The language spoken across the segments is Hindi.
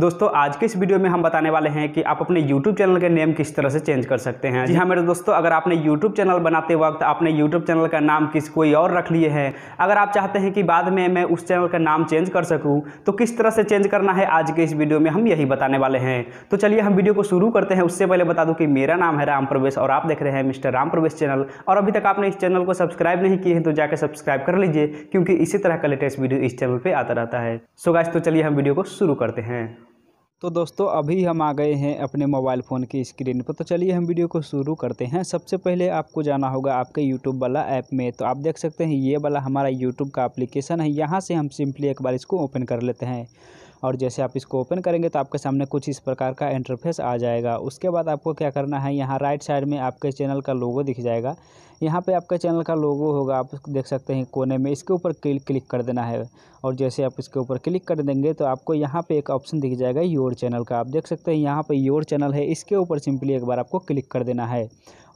दोस्तों आज के इस वीडियो में हम बताने वाले हैं कि आप अपने YouTube चैनल के नेम किस तरह से चेंज कर सकते हैं जी हाँ मेरे दोस्तों अगर आपने YouTube चैनल बनाते वक्त आपने YouTube चैनल का नाम किस कोई और रख लिए हैं अगर आप चाहते हैं कि बाद में मैं उस चैनल का नाम चेंज कर सकूँ तो किस तरह से चेंज करना है आज के इस वीडियो में हम यही बताने वाले हैं तो चलिए हम वीडियो को शुरू करते हैं उससे पहले बता दूँ कि मेरा नाम है राम प्रवेश और आप देख रहे हैं मिस्टर राम प्रवेश चैनल और अभी तक आपने इस चैनल को सब्सक्राइब नहीं किए हैं तो जाकर सब्सक्राइब कर लीजिए क्योंकि इसी तरह का लेटेस्ट वीडियो इस चैनल पर आता रहता है सो गाइस तो चलिए हम वीडियो को शुरू करते हैं तो दोस्तों अभी हम आ गए हैं अपने मोबाइल फ़ोन की स्क्रीन पर तो चलिए हम वीडियो को शुरू करते हैं सबसे पहले आपको जाना होगा आपके यूट्यूब वाला ऐप में तो आप देख सकते हैं ये वाला हमारा यूट्यूब का एप्लीकेशन है यहाँ से हम सिंपली एक बार इसको ओपन कर लेते हैं और जैसे आप इसको ओपन करेंगे तो आपके सामने कुछ इस प्रकार का इंटरफेस आ जाएगा उसके बाद आपको क्या करना है यहाँ राइट साइड में आपके चैनल का लोगो दिख जाएगा यहाँ पे आपका चैनल का लोगो होगा आप देख सकते हैं कोने में इसके ऊपर क्लिक कर देना है और जैसे आप इसके ऊपर क्लिक कर देंगे तो आपको यहाँ पे एक ऑप्शन दिख जाएगा योर चैनल का आप देख सकते हैं यहाँ पे योर चैनल है इसके ऊपर सिंपली एक बार आपको क्लिक कर देना है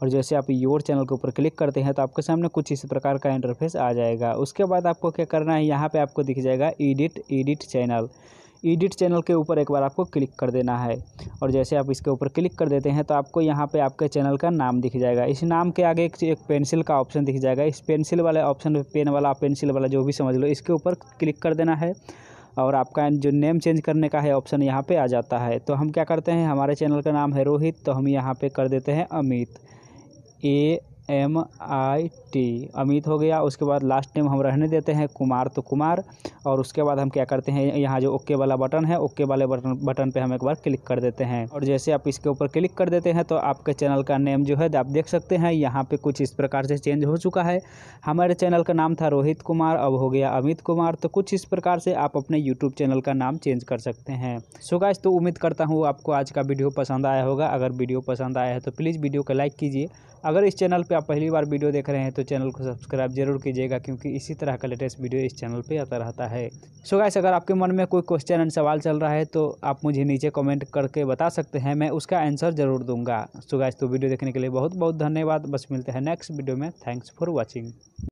और जैसे आप योर चैनल के ऊपर क्लिक करते हैं तो आपके सामने कुछ इस प्रकार का इंटरफेस आ जाएगा उसके बाद आपको क्या करना है यहाँ पर आपको दिख जाएगा edit edit channel edit channel के ऊपर एक बार आपको क्लिक कर देना है और जैसे आप इसके ऊपर क्लिक कर देते हैं तो आपको यहाँ पे आपके चैनल का नाम दिख जाएगा इस नाम के आगे एक, एक पेंसिल का ऑप्शन दिख जाएगा इस पेंसिल वाले ऑप्शन पेन वाला पेंसिल वाला जो भी समझ लो इसके ऊपर क्लिक कर देना है और आपका जो नेम चेंज करने का है ऑप्शन यहाँ पर आ जाता है तो हम क्या करते हैं हमारे चैनल का नाम है रोहित तो हम यहाँ पर कर देते हैं Amit A M I T Amit हो गया उसके बाद लास्ट टाइम हम रहने देते हैं कुमार तो कुमार और उसके बाद हम क्या करते हैं यहाँ जो ओके वाला बटन है ओके वाले बटन बटन पे हम एक बार क्लिक कर देते हैं और जैसे आप इसके ऊपर क्लिक कर देते हैं तो आपके चैनल का नेम जो है आप देख सकते हैं यहाँ पे कुछ इस प्रकार से चेंज हो चुका है हमारे चैनल का नाम था रोहित कुमार अब हो गया अमित कुमार तो कुछ इस प्रकार से आप अपने यूट्यूब चैनल का नाम चेंज कर सकते हैं सो गाइस तो उम्मीद करता हूँ आपको आज का वीडियो पसंद आया होगा अगर वीडियो पसंद आया है तो प्लीज़ वीडियो को लाइक कीजिए अगर इस चैनल पर पे आप पहली बार वीडियो देख रहे हैं तो चैनल को सब्सक्राइब जरूर कीजिएगा क्योंकि इसी तरह का लेटेस्ट वीडियो इस चैनल पे आता रहता है सो गाइस अगर आपके मन में कोई क्वेश्चन एंड सवाल चल रहा है तो आप मुझे नीचे कमेंट करके बता सकते हैं मैं उसका आंसर जरूर दूंगा सो गाइस तो वीडियो देखने के लिए बहुत बहुत धन्यवाद बस मिलते हैं नेक्स्ट वीडियो में थैंक्स फॉर वॉचिंग